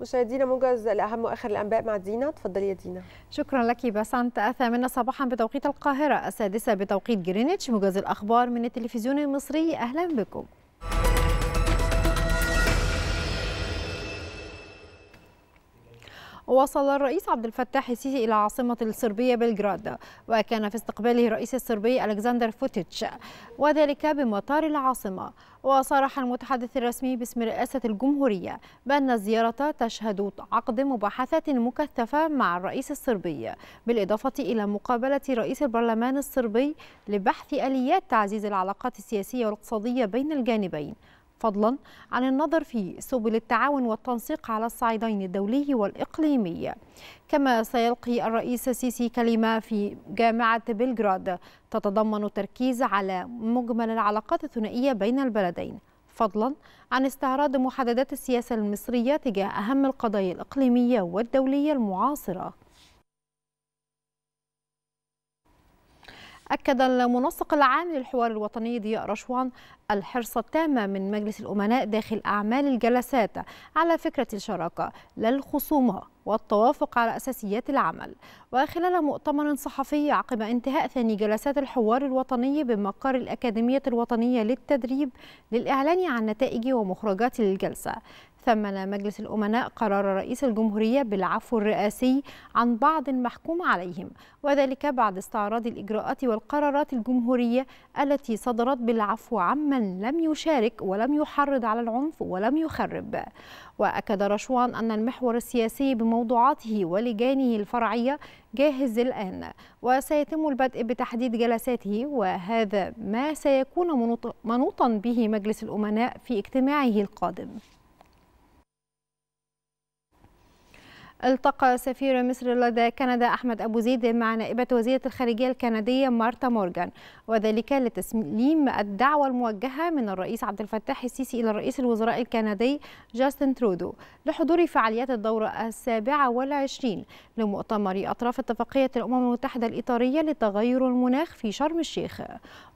مشاهدينا موجز لاهم واخر الانباء مع دينا اتفضلي يا دينا شكرا لك بسنت الثامنه صباحا بتوقيت القاهره السادسه بتوقيت جرينتش موجز الاخبار من التلفزيون المصري اهلا بكم وصل الرئيس عبد الفتاح السيسي إلى عاصمة الصربية بلغراد وكان في استقباله الرئيس الصربي ألكسندر فوتيتش وذلك بمطار العاصمة وصرح المتحدث الرسمي باسم رئاسة الجمهورية بأن الزيارة تشهد عقد مباحثات مكثفة مع الرئيس الصربي بالإضافة إلى مقابلة رئيس البرلمان الصربي لبحث آليات تعزيز العلاقات السياسية والاقتصادية بين الجانبين فضلا عن النظر في سبل التعاون والتنسيق على الصعيدين الدولي والإقليمي كما سيلقي الرئيس السيسي كلمة في جامعة بلغراد تتضمن التركيز على مجمل العلاقات الثنائية بين البلدين فضلا عن استعراض محددات السياسة المصرية تجاه أهم القضايا الإقليمية والدولية المعاصرة أكد المنسق العام للحوار الوطني ضياء رشوان الحرص التام من مجلس الأمناء داخل أعمال الجلسات على فكرة الشراكة لا الخصومة والتوافق على أساسيات العمل وخلال مؤتمر صحفي عقب انتهاء ثاني جلسات الحوار الوطني بمقر الأكاديمية الوطنية للتدريب للإعلان عن نتائج ومخرجات الجلسة ثمن مجلس الأمناء قرار رئيس الجمهورية بالعفو الرئاسي عن بعض المحكوم عليهم وذلك بعد استعراض الإجراءات والقرارات الجمهورية التي صدرت بالعفو عمن لم يشارك ولم يحرض على العنف ولم يخرب وأكد رشوان أن المحور السياسي بموضوعاته ولجانه الفرعية جاهز الآن وسيتم البدء بتحديد جلساته وهذا ما سيكون منوطا به مجلس الأمناء في اجتماعه القادم التقى سفير مصر لدى كندا أحمد أبو زيد مع نائبة وزيرة الخارجية الكندية مارتا مورجان وذلك لتسليم الدعوة الموجهة من الرئيس عبد الفتاح السيسي إلى رئيس الوزراء الكندي جاستن ترودو لحضور فعاليات الدورة السابعة والعشرين لمؤتمر أطراف اتفاقية الأمم المتحدة الإطارية لتغير المناخ في شرم الشيخ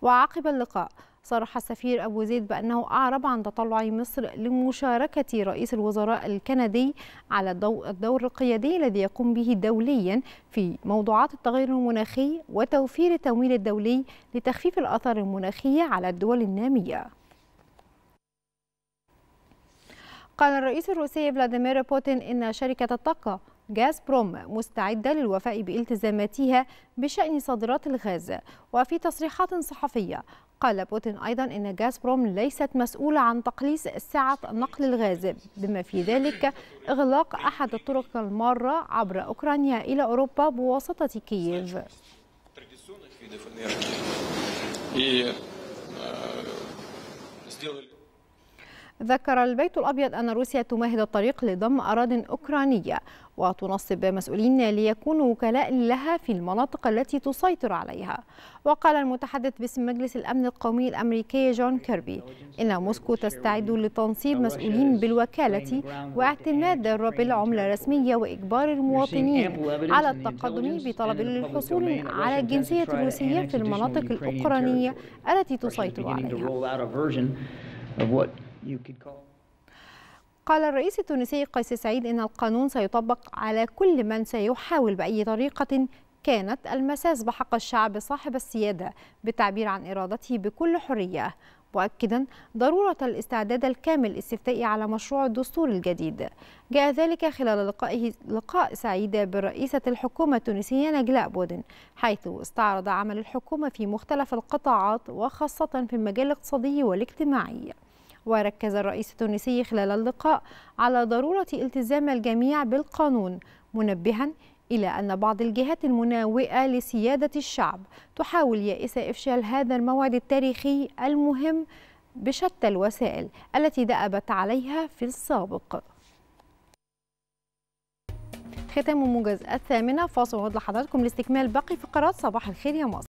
وعقب اللقاء صرح السفير أبو زيد بأنه أعرب عن تطلع مصر لمشاركة رئيس الوزراء الكندي على الدور القيادي الذي يقوم به دوليا في موضوعات التغير المناخي وتوفير التمويل الدولي لتخفيف الآثار المناخية على الدول النامية قال الرئيس الروسي فلاديمير بوتين إن شركة الطاقة جاز بروم مستعدة للوفاء بالتزاماتها بشأن صادرات الغاز وفي تصريحات صحفية قال بوتين أيضا أن جاز بروم ليست مسؤولة عن تقليص سعة نقل الغاز بما في ذلك إغلاق أحد الطرق المارة عبر أوكرانيا إلى أوروبا بواسطة كييف и э, сделали ذكر البيت الأبيض أن روسيا تمهد الطريق لضم أراض أوكرانية وتنصب مسؤولين ليكونوا وكلاء لها في المناطق التي تسيطر عليها وقال المتحدث باسم مجلس الأمن القومي الأمريكي جون كيربي إن موسكو تستعد لتنصيب مسؤولين بالوكالة واعتماد رب عملة رسمية وإجبار المواطنين على التقدم بطلب للحصول على الجنسية الروسية في المناطق الأوكرانية التي تسيطر عليها. قال الرئيس التونسي قيس سعيد إن القانون سيطبق على كل من سيحاول بأي طريقة كانت المساس بحق الشعب صاحب السيادة بالتعبير عن إرادته بكل حرية مؤكدا ضرورة الاستعداد الكامل الاستفتائي على مشروع الدستور الجديد جاء ذلك خلال لقائه لقاء سعيد برئيسة الحكومة التونسية نجلاء بودن حيث استعرض عمل الحكومة في مختلف القطاعات وخاصة في المجال الاقتصادي والاجتماعي وركز الرئيس التونسي خلال اللقاء على ضرورة التزام الجميع بالقانون منبها إلى أن بعض الجهات المناوئة لسيادة الشعب تحاول يائسة إفشال هذا الموعد التاريخي المهم بشتى الوسائل التي دأبت عليها في السابق ختام موجز الثامنة فاصل ونعود لحضراتكم لاستكمال باقي فقرات صباح الخير يا مصر